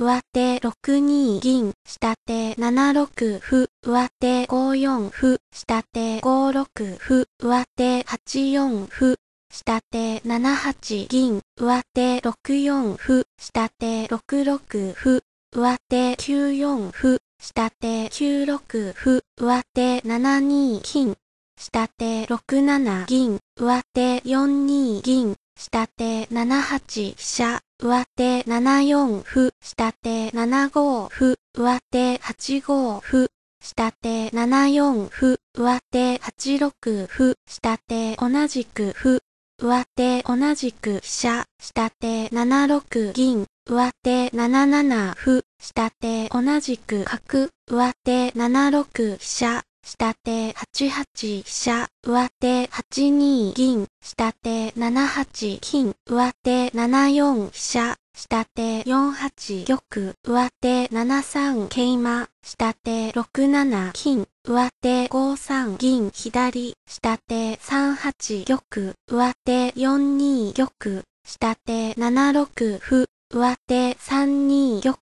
上手6二銀、下手7六歩、上手5四歩、下手5六歩、上手8四歩、下手7八銀、上手6四歩、下手6六歩、上手9四歩、下手9六歩、上手7二金、下手6七銀、上手4二銀、下手7八飛車、上手7四歩、下手7五歩、上手8五歩、下手7四歩、上手8六歩、下手同じく歩、上手同じく飛車、下手7六銀、上手7七歩、下手同じく角、上手7六飛車、下手8八飛車、上手8二銀、下手7八金、上手7四飛車、下手4八玉、上手7三桂馬、下手6七金、上手5三銀左、下手3八玉、上手4二玉、下手7六歩、上手3二玉、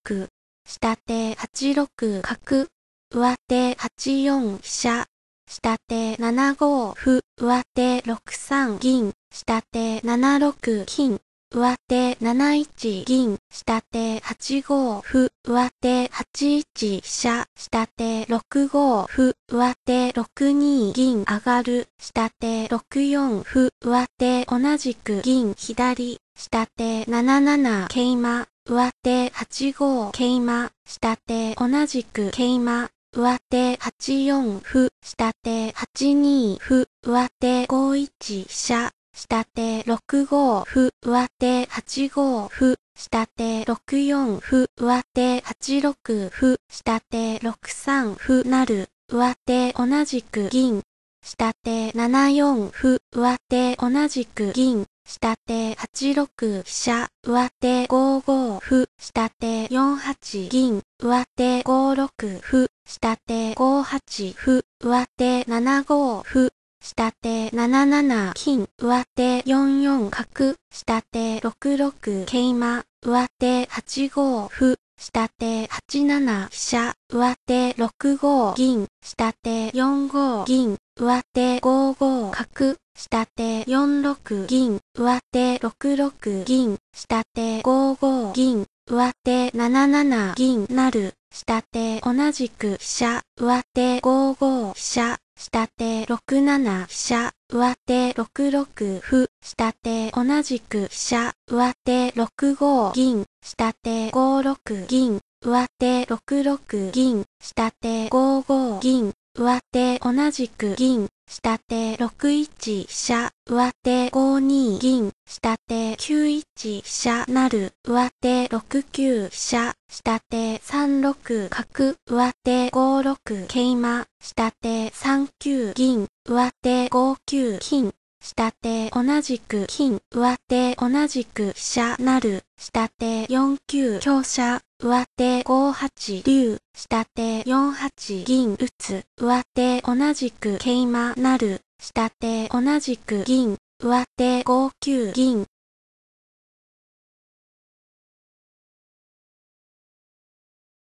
下手8六角、上手8四飛車、下手7五歩、上手6三銀、下手7六金、上手7一銀、下手8五歩、上手8一飛車、下手6五歩、上手6二銀上がる、下手6四歩、上手同じく銀左、下手7七桂馬、上手8五桂馬、下手同じく桂馬、上手8四歩、下手8二歩、上手5一飛車、下手6五歩、上手8五歩、下手6四歩、上手8六歩、下手6三歩なる、上手同じく銀、下手7四歩、上手同じく銀、下手8六飛車、上手5五歩、下手4八銀、上手5六歩、下手5 8歩、上手7 5歩、下手7 7金、上手4 4角、下手6 6桂馬、上手8 5歩、下手8 7飛車、上手6 5銀、下手4 5銀、上手5 5角、下手4 6銀、上手6 6銀、下手5 5銀、上手7 7銀なる。下手同じく飛車、上手5五飛車、下手6七飛車、上手6六歩、下手同じく飛車、上手6五銀、下手5六銀、上手6六銀、下手5五銀、上手同じく銀、下手6一飛車、上手5二銀、下手9一飛車なる、上手6九飛車、下手3六角、上手5六桂馬、下手3九銀、上手5九金、下手同じく金、上手同じく飛車なる、下手4九強者、上手5八竜、下手4八銀打つ、上手同じく桂馬なる、下手同じく銀、上手5九銀、